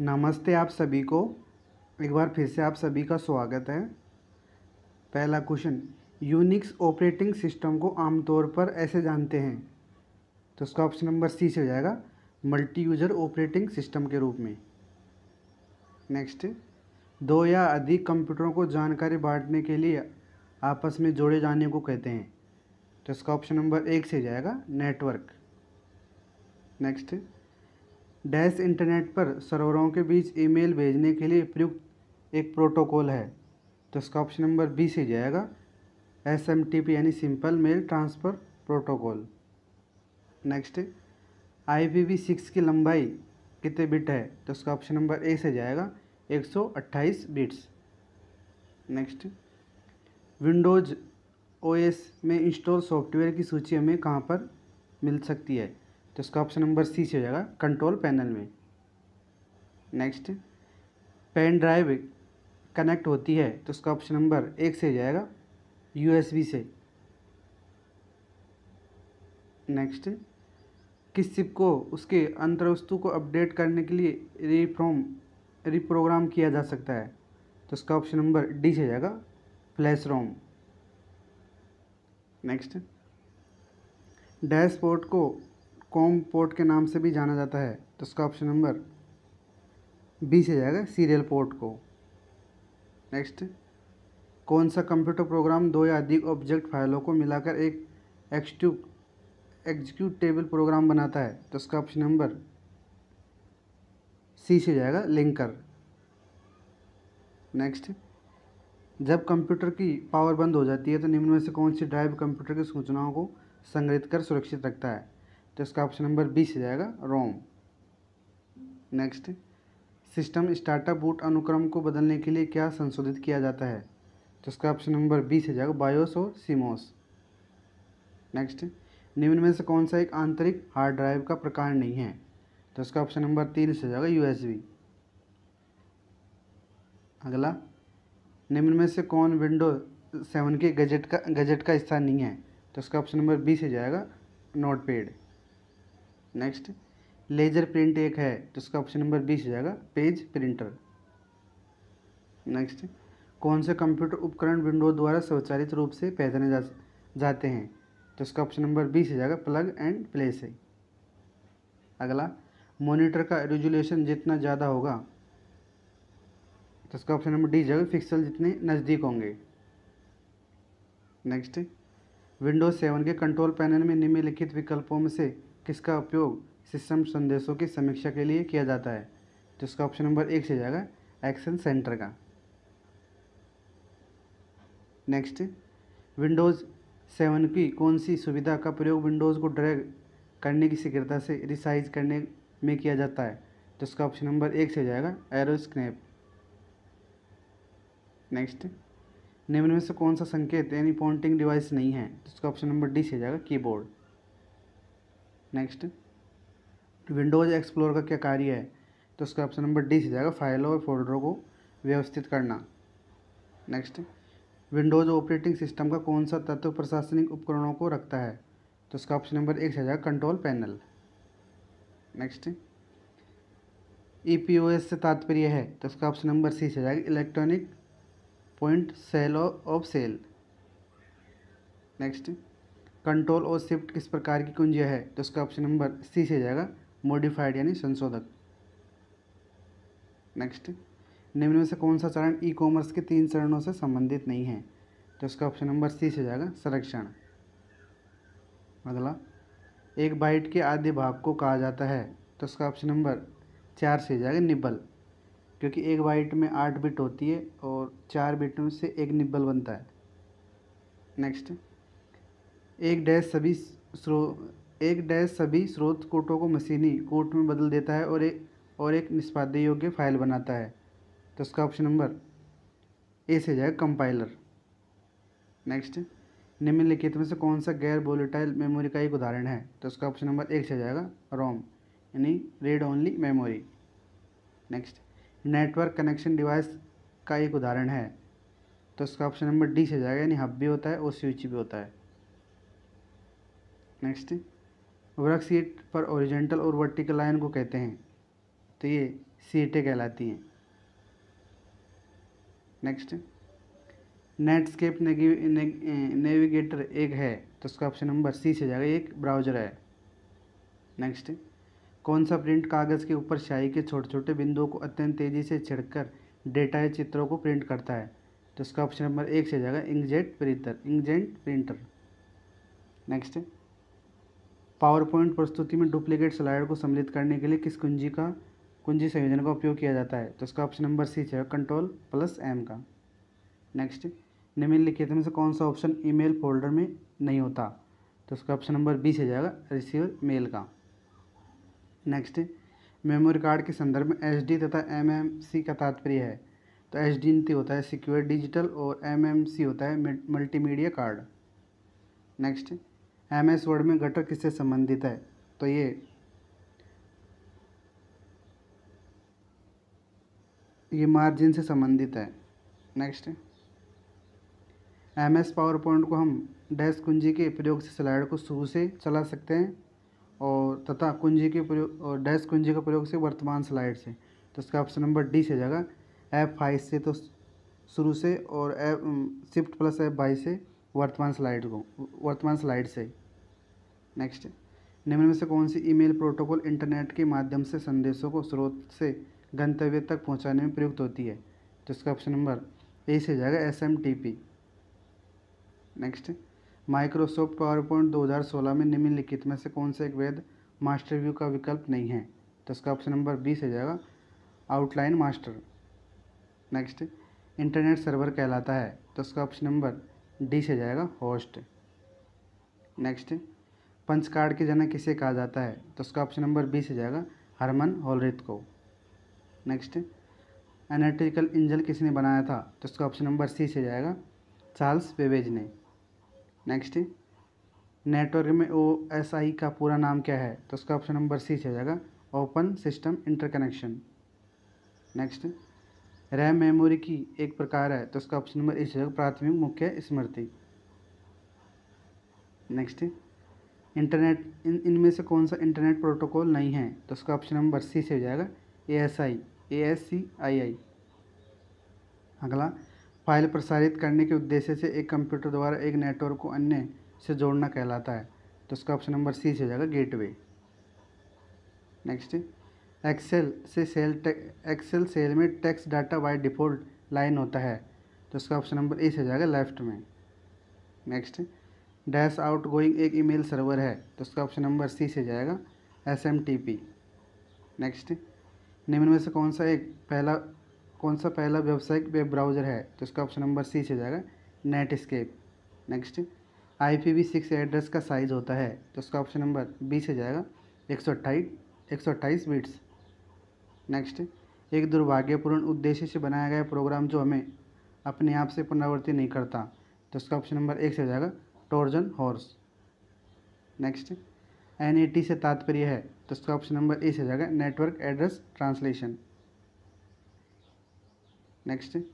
नमस्ते आप सभी को एक बार फिर से आप सभी का स्वागत है पहला क्वेश्चन यूनिक्स ऑपरेटिंग सिस्टम को आमतौर पर ऐसे जानते हैं तो उसका ऑप्शन नंबर सी से हो जाएगा मल्टी यूजर ऑपरेटिंग सिस्टम के रूप में नेक्स्ट दो या अधिक कंप्यूटरों को जानकारी बांटने के लिए आपस में जोड़े जाने को कहते हैं तो इसका ऑप्शन नंबर एक से जाएगा नेटवर्क नेक्स्ट डैश इंटरनेट पर सर्वरों के बीच ईमेल भेजने के लिए प्रयुक्त एक प्रोटोकॉल है तो इसका ऑप्शन नंबर बी से जाएगा एस एम टी पी यानी simple mail transfer protocol next I P V six की लंबाई कितने बिट है तो इसका ऑप्शन नंबर ए से जाएगा एक सौ अट्ठाईस बिट्स नेक्स्ट विंडोज़ ओएस में इंस्टॉल सॉफ्टवेयर की सूची हमें कहाँ पर मिल सकती है तो इसका ऑप्शन नंबर सी से हो जाएगा कंट्रोल पैनल में नेक्स्ट पेन ड्राइव कनेक्ट होती है तो इसका ऑप्शन नंबर एक से हो जाएगा यूएसबी से नेक्स्ट किस चिप को उसके अंतरवस्तु को अपडेट करने के लिए रिफ्रॉम रिप्रोग्राम किया जा सकता है तो इसका ऑप्शन नंबर डी से जाएगा फ्लैश रोम नेक्स्ट डैशबोर्ड को कॉम पोर्ट के नाम से भी जाना जाता है तो इसका ऑप्शन नंबर बी से जाएगा सीरियल पोर्ट को नेक्स्ट कौन सा कंप्यूटर प्रोग्राम दो या अधिक ऑब्जेक्ट फाइलों को मिलाकर एक एक्सट्यू एग्जीक्यूटेबल प्रोग्राम बनाता है तो इसका ऑप्शन नंबर सी से जाएगा लिंकर नेक्स्ट जब कंप्यूटर की पावर बंद हो जाती है तो निम्न में से कौन सी ड्राइव कंप्यूटर की सूचनाओं को संग्रहित कर सुरक्षित रखता है तो इसका ऑप्शन नंबर बी से जाएगा ROM next system startup boot अनुक्रम को बदलने के लिए क्या संशोधित किया जाता है तो इसका ऑप्शन नंबर बी से जाएगा बायोस और सीमोस नेक्स्ट निम्न में से कौन सा एक आंतरिक हार्ड ड्राइव का प्रकार नहीं है तो इसका ऑप्शन नंबर तीन से जाएगा यूएसबी अगला निम्न में से कौन विंडो सेवन के गजट का गजट का हिस्सा नहीं है तो इसका ऑप्शन नंबर बी से जाएगा notepad next laser print एक है तो इसका ऑप्शन नंबर बीस हो जाएगा पेज प्रिंटर नेक्स्ट कौन से कंप्यूटर उपकरण विंडो द्वारा स्वचालित रूप से पहचाने जा जाते हैं तो इसका ऑप्शन नंबर बीस हो जाएगा प्लग एंड प्ले से अगला मॉनिटर का रेजुलेशन जितना ज़्यादा होगा तो इसका ऑप्शन नंबर डी हो जाएगा पिक्सल जितने नज़दीक होंगे नेक्स्ट विंडोज़ सेवन के कंट्रोल पैनल में निम्नलिखित विकल्पों में से किसका उपयोग सिस्टम संदेशों की समीक्षा के लिए किया जाता है तो इसका ऑप्शन नंबर एक से जाएगा एक्शन सेंटर का नेक्स्ट विंडोज़ सेवन की कौन सी सुविधा का प्रयोग विंडोज़ को ड्रैग करने की शीघ्रता से रिसाइज करने में किया जाता है तो इसका ऑप्शन नंबर एक से जाएगा एरो स्क्रैप नेक्स्ट निम्न में से कौन सा संकेत यानी पॉइंटिंग डिवाइस नहीं है तो इसका ऑप्शन नंबर डी से जाएगा कीबोर्ड नेक्स्ट विंडोज़ एक्सप्लोर का क्या कार्य है तो उसका ऑप्शन नंबर डी से जाएगा फाइलों और फोल्डरों को व्यवस्थित करना नेक्स्ट विंडोज़ ऑपरेटिंग सिस्टम का कौन सा तत्व प्रशासनिक उपकरणों को रखता है तो उसका ऑप्शन नंबर एक से जाएगा कंट्रोल पैनल नेक्स्ट ई से तात्पर्य है तो उसका ऑप्शन नंबर सी से जाएगा electronic point sale of sale next control और शिफ्ट किस प्रकार की कुंजियाँ है तो इसका ऑप्शन नंबर सी से जाएगा मॉडिफाइड यानी संशोधक नेक्स्ट निम्न में से कौन सा चरण ई कॉमर्स के तीन चरणों से संबंधित नहीं है तो इसका ऑप्शन नंबर सी से जाएगा संरक्षण अगला एक बाइट के आधे भाग को कहा जाता है तो इसका ऑप्शन नंबर चार से जाएगा निब्बल क्योंकि एक बाइट में आठ बिट होती है और चार बिटों से एक निब्बल बनता है नेक्स्ट एक डैश सभी स्रो एक डैश सभी स्रोत कोटों को मशीनी कोट में बदल देता है और एक और एक निष्पादन योग्य फाइल बनाता है तो उसका ऑप्शन नंबर ए से जाएगा कंपाइलर नेक्स्ट निम्नलिखित में से कौन सा गैर वोलेटाइल मेमोरी का एक उदाहरण है तो उसका ऑप्शन नंबर एक से जाएगा रोम यानी read only memory next network connection device का एक उदाहरण है तो उसका ऑप्शन नंबर डी से जाएगा यानी हब भी होता है और स्विच भी होता है नेक्स्ट उर्वरक सीट पर ओरिजेंटल और वर्टिकल लाइन को कहते हैं तो ये सीटें कहलाती हैं नेक्स्ट नेटस्केप नेविगेटर एक है तो उसका ऑप्शन नंबर सी से जाएगा एक ब्राउजर है नेक्स्ट कौन सा प्रिंट कागज़ के ऊपर शाही के छोटे छोटे बिंदुओं को अत्यंत तेज़ी से छिड़कर डेटा या चित्रों को प्रिंट करता है तो इसका ऑप्शन नंबर एक से जाएगा inkjet printer inkjet printer next PowerPoint प्रस्तुति में डुप्लीकेट स्लाइड को सम्मिलित करने के लिए किस कुंजी का कुंजी संयोजन का उपयोग किया जाता है तो इसका ऑप्शन नंबर सी है कंट्रोल प्लस एम का नेक्स्ट निम्नलिखित में से कौन सा ऑप्शन ईमेल फोल्डर में नहीं होता तो इसका ऑप्शन नंबर बी से जाएगा रिसीवर मेल का नेक्स्ट मेमोरी कार्ड के संदर्भ में एच तथा एम का तात्पर्य है तो एच डी होता है सिक्योर डिजिटल और एम होता है multimedia card next M S Word में घटक किससे संबंधित है तो ये ये मार्जिन से संबंधित है next M S PowerPoint को हम डैश कुंजी के प्रयोग से स्लाइड को शुरू से चला सकते हैं और तथा कुंजी के प्रयोग और डैश कुंजी का प्रयोग से वर्तमान स्लाइड से तो इसका ऑप्शन नंबर डी से जाएगा एफ फाइव से तो शुरू से और एफ शिफ्ट प्लस एफ बाई से वर्तमान स्लाइड को वर्तमान स्लाइड से नेक्स्ट निम्न में से कौन सी ईमेल प्रोटोकॉल इंटरनेट के माध्यम से संदेशों को स्रोत से गंतव्य तक पहुंचाने में प्रयुक्त होती है तो इसका ऑप्शन नंबर ए से जाएगा S M T P next Microsoft PowerPoint दो हज़ार सोलह में निम्नलिखित में से कौन सा एक वैध मास्टर व्यू का विकल्प नहीं है तो इसका ऑप्शन नंबर बी से जाएगा outline master next internet server कहलाता है तो इसका ऑप्शन नंबर डी से जाएगा होस्ट नेक्स्ट पंचकार्ड के जनक किसे कहा जाता है तो उसका ऑप्शन नंबर बी से जाएगा हरमन होलरित को नेक्स्ट एनर्टिकल इंजन किसने बनाया था तो उसका ऑप्शन नंबर सी से जाएगा चार्ल्स पेवेज ने नेक्स्ट नेटवर्क में ओ एस आई का पूरा नाम क्या है तो उसका ऑप्शन नंबर सी से जाएगा open system interconnection next RAM memory की एक प्रकार है तो उसका ऑप्शन नंबर ए से जाएगा प्राथमिक मुख्य स्मृति नेक्स्ट इंटरनेट इन इनमें से कौन सा इंटरनेट प्रोटोकॉल नहीं है तो उसका ऑप्शन नंबर सी से हो जाएगा A S I A S C आई आई अगला फाइल प्रसारित करने के उद्देश्य से एक कंप्यूटर द्वारा एक नेटवर्क को अन्य से जोड़ना कहलाता है तो उसका ऑप्शन नंबर सी से हो जाएगा गेटवे नेक्स्ट एक्सेल से सेल एक्सेल सेल में text data by default line होता है तो उसका ऑप्शन नंबर ए से हो जाएगा लेफ्ट में नेक्स्ट डैश आउट गोइंग एक ईमेल सर्वर है तो उसका ऑप्शन नंबर सी से जाएगा S M T P next निम्न में से कौन सा एक पहला कौन सा पहला व्यावसायिक वेब ब्राउज़र है तो उसका ऑप्शन नंबर सी से जाएगा Netscape next I P V six address का साइज़ होता है तो उसका ऑप्शन नंबर बी से जाएगा एक सौ अट्ठाईस एक सौ अट्ठाईस बिट्स नेक्स्ट एक दुर्भाग्यपूर्ण उद्देश्य से बनाया गया प्रोग्राम जो हमें अपने आप से पुनरावृत्ति नहीं करता तो उसका ऑप्शन नंबर एक से जाएगा टोर्जन हॉर्स नेक्स्ट एन से तात्पर्य है तो इसका ऑप्शन नंबर ए से जाएगा नेटवर्क एड्रेस ट्रांसलेशन नेक्स्ट